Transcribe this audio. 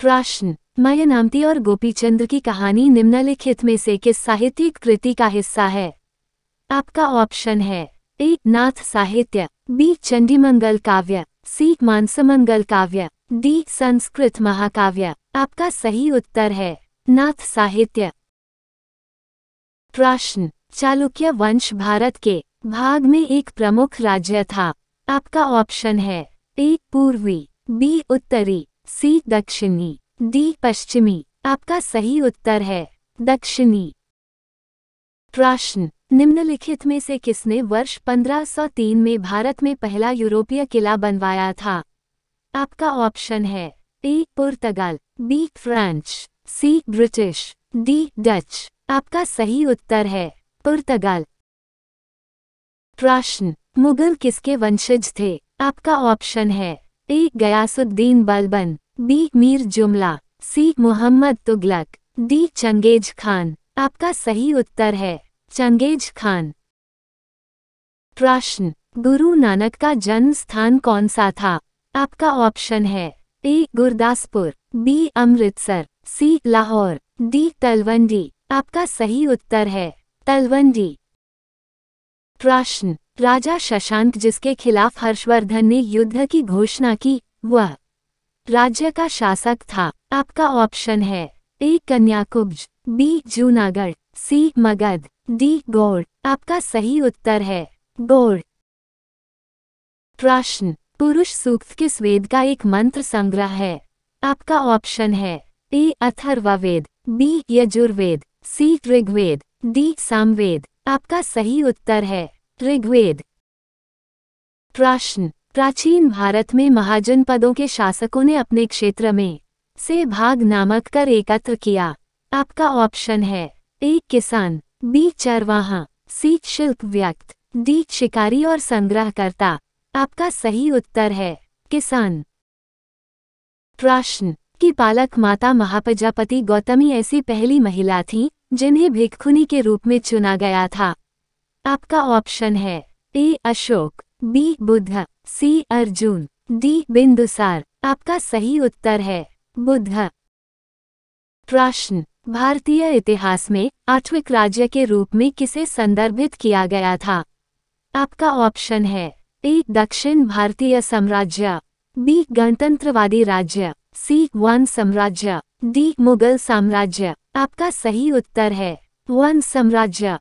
प्रश्न मायानामती और गोपीचंद्र की कहानी निम्नलिखित में से किस साहित्यिक कृति का हिस्सा है आपका ऑप्शन है ए नाथ साहित्य बी चंडीमंगल काव्य सी मानसमंगल काव्य डी संस्कृत महाकाव्य आपका सही उत्तर है नाथ साहित्य प्रश्न चालुक्य वंश भारत के भाग में एक प्रमुख राज्य था आपका ऑप्शन है ए पूर्वी बी उत्तरी सी दक्षिणी डी पश्चिमी आपका सही उत्तर है दक्षिणी प्रश्न निम्नलिखित में से किसने वर्ष 1503 में भारत में पहला यूरोपीय किला बनवाया था आपका ऑप्शन है ए पुर्तगाल B French C British D Dutch आपका सही उत्तर है पुर्तगाल प्रश्न मुगल किसके वंशज थे आपका ऑप्शन है A Ghiyasuddin Balban B Mir Jumla C Mohammad Tughlaq D Genghis Khan आपका सही उत्तर है चंगेज खान प्रश्न गुरु नानक का जन्म स्थान कौन सा था आपका ऑप्शन है A Gurdaspur B Amritsar C Lahore D Talwandi आपका सही उत्तर है तलवंडी प्रश्न राजा शशांक जिसके खिलाफ हर्षवर्धन ने युद्ध की घोषणा की वह राज्य का शासक था आपका ऑप्शन है A Kanyakubja B Junagadh C Magadh D Gaur आपका सही उत्तर है गौड़ प्रश्न पुरुष सूक्त किस वेद का एक मंत्र संग्रह है आपका ऑप्शन है A Atharvaveda B Yajurveda C Rigveda D Samaveda आपका सही उत्तर है ऋग्वेद प्रश्न प्राचीन भारत में महाजन पदों के शासकों ने अपने क्षेत्र में से भाग नामक कर एकत्र किया आपका ऑप्शन है ए किसान बी चरवाहा सी शिल्प व्यक्त डी शिकारी और संग्रहकर्ता आपका सही उत्तर है किसान प्रश्न की पालक माता महाप्रजापति गौतमी ऐसी पहली महिला थी जिन्हें भिक्खुनी के रूप में चुना गया था आपका ऑप्शन है A Ashoka B Buddha C Arjun D Bindusar आपका सही उत्तर है बुद्ध प्रश्न भारतीय इतिहास में आठविक राज्य के रूप में किसे संदर्भित किया गया था आपका ऑप्शन है ए दक्षिण भारतीय साम्राज्य बी गणतंत्रवादी राज्य सी वन साम्राज्य डी मुगल साम्राज्य आपका सही उत्तर है वन साम्राज्य